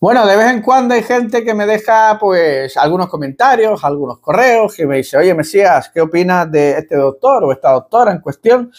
Bueno, de vez en cuando hay gente que me deja pues algunos comentarios, algunos correos, que me dice, oye Mesías, ¿qué opinas de este doctor o esta doctora en cuestión?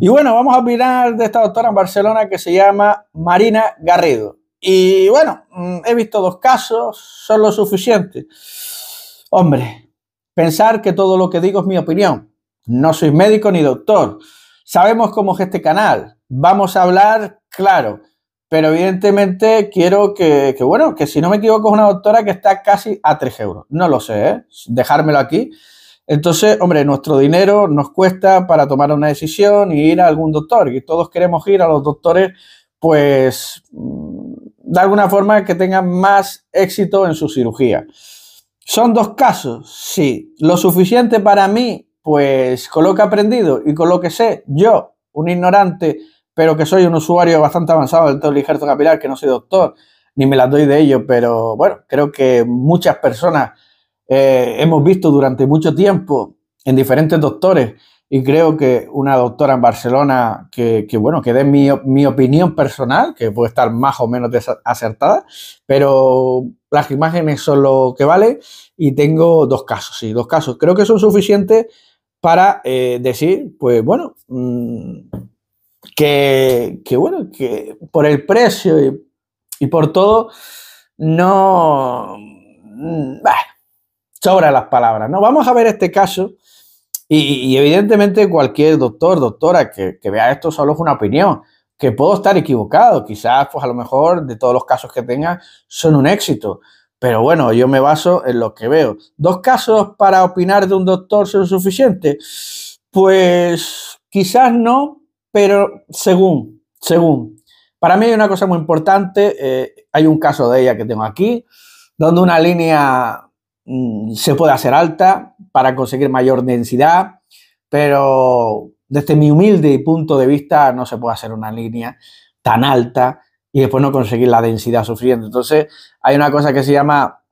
Y bueno, vamos a opinar de esta doctora en Barcelona que se llama Marina Garrido. Y bueno, mm, he visto dos casos, son lo suficiente. Hombre, pensar que todo lo que digo es mi opinión. No soy médico ni doctor. Sabemos cómo es este canal. Vamos a hablar claro pero evidentemente quiero que, bueno, que si no me equivoco es una doctora que está casi a 3 euros. No lo sé, ¿eh? dejármelo aquí. Entonces, hombre, nuestro dinero nos cuesta para tomar una decisión y ir a algún doctor. Y todos queremos ir a los doctores, pues, mm, de alguna forma que tengan más éxito en su cirugía. ¿Son dos casos? Sí. ¿Lo suficiente para mí? Pues con lo que he aprendido y con lo que sé, yo, un ignorante, pero que soy un usuario bastante avanzado del el ligero capilar, que no soy doctor, ni me las doy de ello, pero bueno, creo que muchas personas eh, hemos visto durante mucho tiempo en diferentes doctores y creo que una doctora en Barcelona que, bueno, que dé mi, opinión personal, que puede estar más o menos acertada, pero las imágenes son lo que vale y tengo dos casos, sí, dos casos. Creo que son suficientes para eh, decir, pues bueno, mm, que, bueno, que por el precio y, por todo, no... Mm, bah, sobra las palabras, ¿no? Vamos a ver este caso y, evidentemente cualquier doctor, doctora que, que, vea esto solo es una opinión, que puedo estar equivocado, quizás pues a lo mejor de todos los casos que tenga son un éxito, pero bueno, yo me baso en lo que veo. ¿Dos casos para opinar de un doctor son suficientes? Pues quizás no, pero según, según. Para mí hay una cosa muy importante, eh, hay un caso de ella que tengo aquí, donde una línea mm, se puede hacer alta para conseguir mayor densidad, pero desde mi humilde punto de vista no se puede hacer una línea tan alta y después no conseguir la densidad suficiente. Entonces hay una cosa que se llama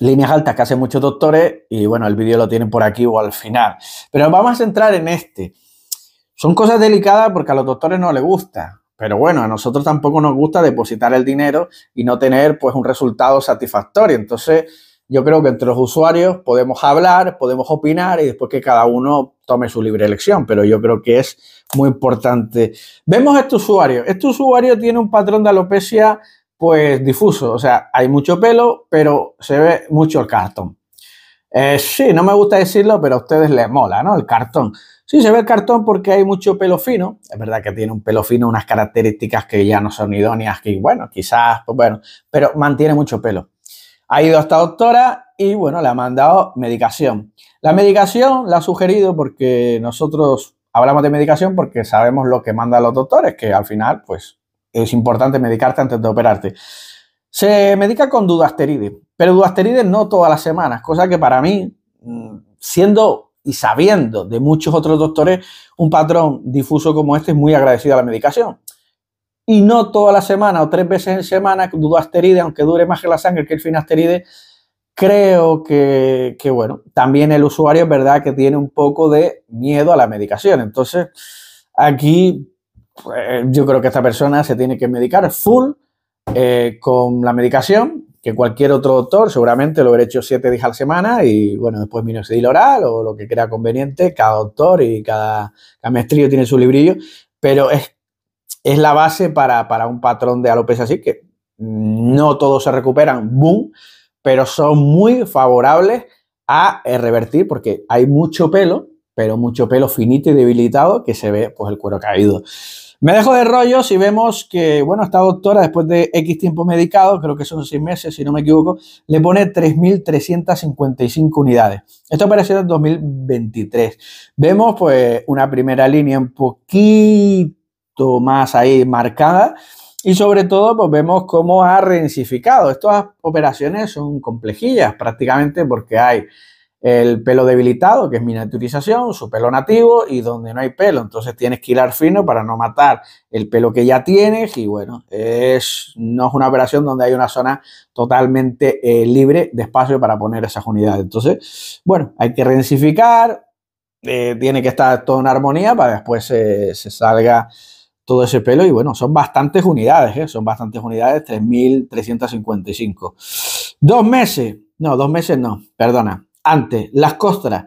líneas altas que hacen muchos doctores y bueno, el vídeo lo tienen por aquí o al final. Pero vamos a centrar en este. Son cosas delicadas porque a los doctores no les gusta, pero bueno, a nosotros tampoco nos gusta depositar el dinero y no tener pues un resultado satisfactorio. Entonces, yo creo que entre los usuarios podemos hablar, podemos opinar y después que cada uno tome su libre elección, pero yo creo que es muy importante. Vemos este usuario. Este usuario tiene un patrón de alopecia pues difuso, o sea, hay mucho pelo, pero se ve mucho el cartón. Eh, sí, no me gusta decirlo, pero a ustedes les mola, ¿no? El cartón. Sí, se ve el cartón porque hay mucho pelo fino. Es verdad que tiene un pelo fino, unas características que ya no son idóneas, que bueno, quizás, pues bueno, pero mantiene mucho pelo. Ha ido a esta doctora y bueno, le ha mandado medicación. La medicación la ha sugerido porque nosotros hablamos de medicación porque sabemos lo que mandan los doctores, que al final, pues, es importante medicarte antes de operarte. Se medica con dudasteride, pero dudasteride no todas las semanas, cosa que para mí, mm, siendo y sabiendo de muchos otros doctores, un patrón difuso como este es muy agradecido a la medicación. Y no toda la semana o tres veces en semana, asteride, aunque dure más que la sangre que el finasteride, creo que, bueno, también el usuario es verdad que tiene un poco de miedo a la medicación. Entonces, aquí pues, yo creo que esta persona se tiene que medicar full eh, con la medicación, que cualquier otro doctor, seguramente lo hubiera hecho siete días a la semana y bueno, después minoxidil oral o lo que crea conveniente, cada doctor y cada, cada maestrillo tiene su librillo, pero es, es la base para, un patrón de alopecia así que no todos se recuperan, boom, pero son muy favorables a eh, revertir porque hay mucho pelo, pero mucho pelo finito y debilitado que se ve pues el cuero caído. Me dejo de rollos y vemos que, bueno, esta doctora, después de X tiempo medicado, creo que son seis meses, si no me equivoco, le pone 3.355 unidades. Esto apareció en 2023. Vemos, pues, una primera línea un poquito más ahí marcada. Y sobre todo, pues vemos cómo ha reensificado. Estas operaciones son complejillas prácticamente porque hay el pelo debilitado, que es miniaturización, su pelo nativo y donde no hay pelo. Entonces tienes que hilar fino para no matar el pelo que ya tienes y bueno, es, no es una operación donde hay una zona totalmente eh, libre de espacio para poner esas unidades. Entonces, bueno, hay que rensificar, eh, tiene que estar todo en armonía para después eh, se salga todo ese pelo y bueno, son bastantes unidades, son bastantes unidades, 3.355. Dos meses, no, dos meses no, perdona, antes, las costras.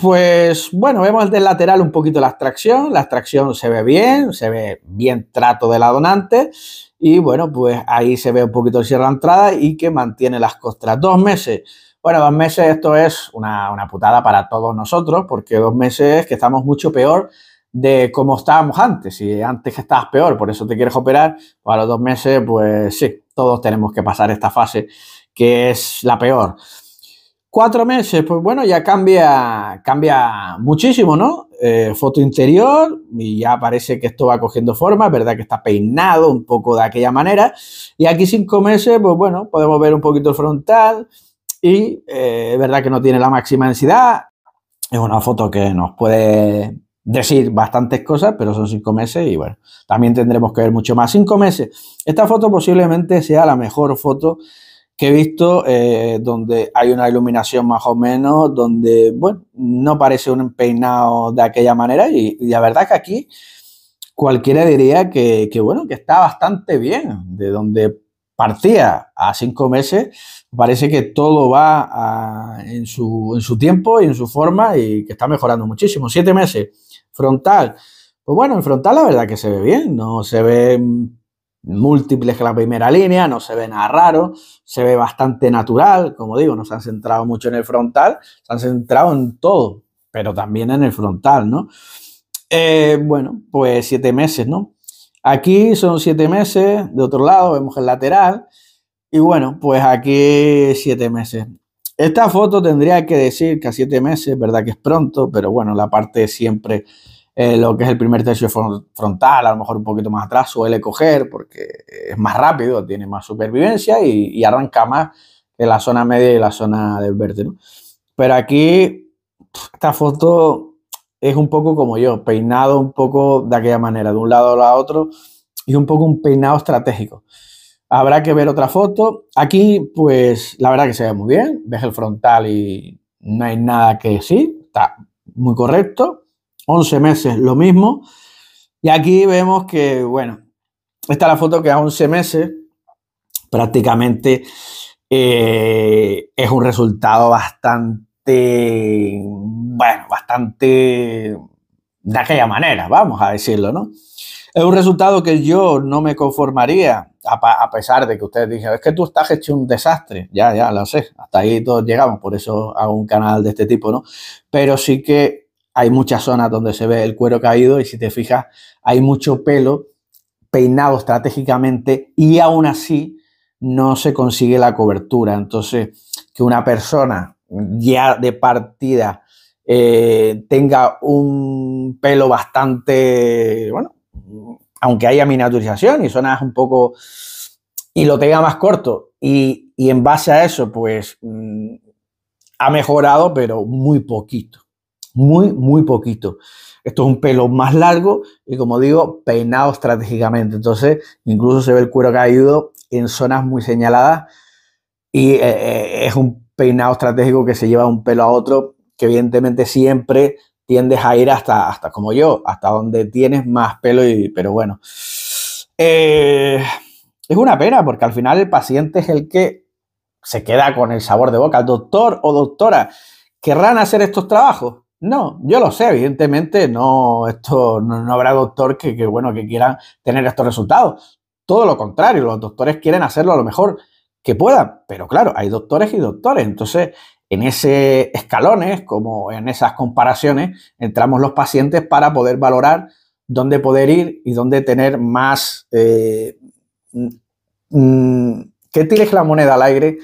Pues bueno, vemos del lateral un poquito la extracción. La extracción se ve bien, se ve bien trato de la donante. Y bueno, pues ahí se ve un poquito el cierre de entrada y que mantiene las costras. Dos meses. Bueno, dos meses esto es una, putada para todos nosotros, porque dos meses que estamos mucho peor de como estábamos antes. y antes que estabas peor, por eso te quieres operar, pues a los dos meses, pues sí, todos tenemos que pasar esta fase que es la peor. Cuatro meses, pues bueno, ya cambia, cambia muchísimo, ¿no? Eh, foto interior y ya parece que esto va cogiendo forma, es verdad que está peinado un poco de aquella manera. Y aquí cinco meses, pues bueno, podemos ver un poquito el frontal y eh, es verdad que no tiene la máxima densidad. Es una foto que nos puede decir bastantes cosas, pero son cinco meses y bueno, también tendremos que ver mucho más. Cinco meses. Esta foto posiblemente sea la mejor foto he visto eh, donde hay una iluminación más o menos, donde, bueno, no parece un empeinado de aquella manera y, la verdad que aquí cualquiera diría que, bueno, que está bastante bien, de donde partía a cinco meses, parece que todo va en, su, en su tiempo y en su forma y que está mejorando muchísimo. Siete meses, frontal. Pues bueno, en frontal la verdad que se ve bien, no se ve mm, múltiples que la primera línea, no se ve nada raro, se ve bastante natural, como digo, no se han centrado mucho en el frontal, se han centrado en todo, pero también en el frontal, ¿no? Eh, bueno, pues siete meses, ¿no? Aquí son siete meses, de otro lado vemos el lateral, y bueno, pues aquí siete meses. Esta foto tendría que decir que a siete meses, verdad que es pronto, pero bueno, la parte siempre eh, lo que es el primer tercio frontal, a lo mejor un poquito más atrás, suele coger porque es más rápido, tiene más supervivencia y, arranca más que la zona media y la zona del verde. Pero aquí, esta foto es un poco como yo, peinado un poco de aquella manera, de un lado a otro, y un poco un peinado estratégico. Habrá que ver otra foto. Aquí, pues, la verdad que se ve muy bien. Ves el frontal y no hay nada que decir está muy correcto, 11 meses, lo mismo. Y aquí vemos que, bueno, esta es la foto que a 11 meses prácticamente eh, es un resultado bastante, bueno, bastante de aquella manera, vamos a decirlo, ¿no? Es un resultado que yo no me conformaría, a, pesar de que ustedes dijeron, es que tú estás hecho un desastre, ya, ya, lo sé, hasta ahí todos llegamos, por eso hago un canal de este tipo, ¿no? Pero sí que hay muchas zonas donde se ve el cuero caído y si te fijas, hay mucho pelo peinado estratégicamente y aún así no se consigue la cobertura. Entonces, que una persona ya de partida eh, tenga un pelo bastante, bueno, aunque haya miniaturización y zonas un poco, y lo tenga más corto. Y, en base a eso, pues mm, ha mejorado, pero muy poquito muy, muy poquito. Esto es un pelo más largo y como digo, peinado estratégicamente. Entonces, incluso se ve el cuero caído en zonas muy señaladas y eh, eh, es un peinado estratégico que se lleva de un pelo a otro, que evidentemente siempre tiendes a ir hasta, hasta como yo, hasta donde tienes más pelo, y, pero bueno. Eh, es una pena porque al final el paciente es el que se queda con el sabor de boca. El doctor o doctora, ¿querrán hacer estos trabajos? No, yo lo sé, evidentemente no, esto, no, habrá doctor que, bueno, que quieran tener estos resultados. Todo lo contrario, los doctores quieren hacerlo a lo mejor que puedan, pero claro, hay doctores y doctores. Entonces, en ese escalones, como en esas comparaciones, entramos los pacientes para poder valorar dónde poder ir y dónde tener más... Eh, mm, mm, que tires la moneda al aire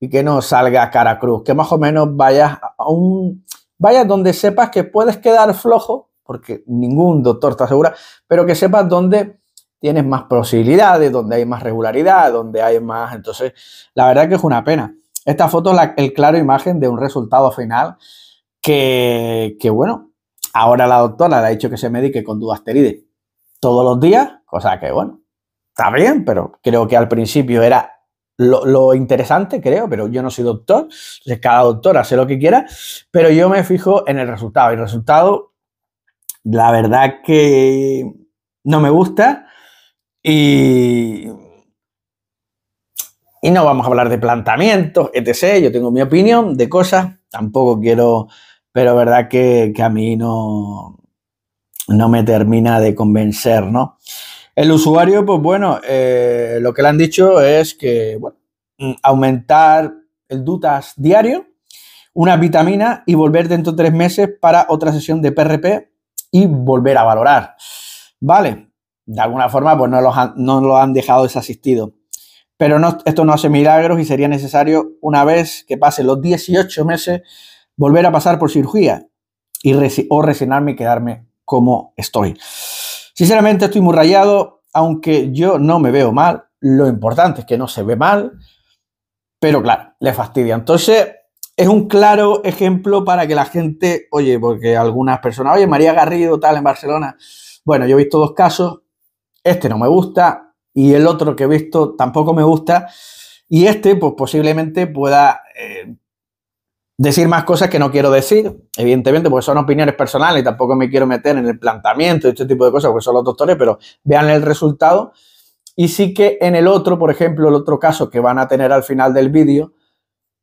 y que no salga cara cruz, que más o menos vayas a un Vaya donde sepas que puedes quedar flojo, porque ningún doctor está asegura, pero que sepas dónde tienes más posibilidades, donde hay más regularidad, donde hay más... Entonces, la verdad que es una pena. Esta foto es la, el claro imagen de un resultado final que, bueno, ahora la doctora le ha dicho que se medique con duasteride todos los días, cosa que, bueno, está bien, pero creo que al principio era lo, interesante, creo, pero yo no soy doctor, es cada doctor hace lo que quiera, pero yo me fijo en el resultado. Y el resultado, la verdad que no me gusta y... no vamos a hablar de planteamientos, etc. Yo tengo mi opinión de cosas, tampoco quiero, pero verdad que, que a mí no, no me termina de convencer, ¿no? El usuario, pues bueno, eh, lo que le han dicho es que, bueno, mm, aumentar el DUTAS diario, una vitamina y volver dentro de tres meses para otra sesión de PRP y volver a valorar. Vale, de alguna forma, pues no, no lo han dejado desasistido. Pero esto no hace milagros y sería necesario, una vez que pasen los 18 meses, volver a pasar por cirugía y o resignarme y quedarme como estoy. Sinceramente estoy muy rayado, aunque yo no me veo mal, lo importante es que no se ve mal, pero claro, le fastidia. Entonces, es un claro ejemplo para que la gente, oye, porque algunas personas, oye, María Garrido, tal, en Barcelona. Bueno, yo he visto dos casos, este no me gusta y el otro que he visto tampoco me gusta. Y este, pues posiblemente pueda eh, decir más cosas que no quiero decir, evidentemente, porque son opiniones personales y tampoco me quiero meter en el planteamiento de este tipo de cosas, porque son los doctores, pero vean el resultado. Y sí que en el otro, por ejemplo, el otro caso que van a tener al final del vídeo,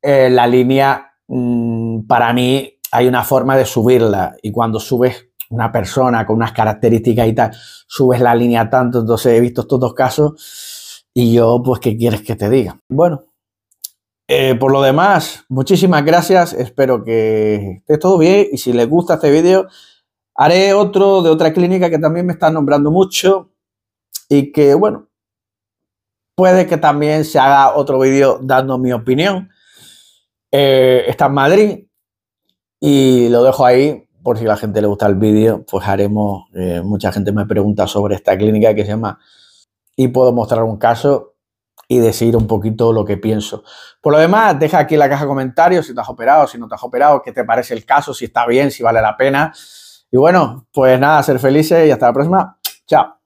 eh, la línea, mm, para mí, hay una forma de subirla. Y cuando subes una persona con unas características y tal, subes la línea tanto, entonces he visto estos dos casos y yo, pues, ¿qué quieres que te diga? Bueno, eh, por lo demás, muchísimas gracias. Espero que esté todo bien. Y si les gusta este vídeo, haré otro de otra clínica que también me está nombrando mucho. Y que, bueno, puede que también se haga otro vídeo dando mi opinión. Eh, está en Madrid. Y lo dejo ahí por si a la gente le gusta el vídeo, pues haremos, eh, mucha gente me pregunta sobre esta clínica que se llama y puedo mostrar un caso y decir un poquito lo que pienso. Por lo demás, deja aquí en la caja de comentarios si te has operado, si no te has operado, qué te parece el caso, si está bien, si vale la pena. Y bueno, pues nada, ser felices y hasta la próxima. Chao.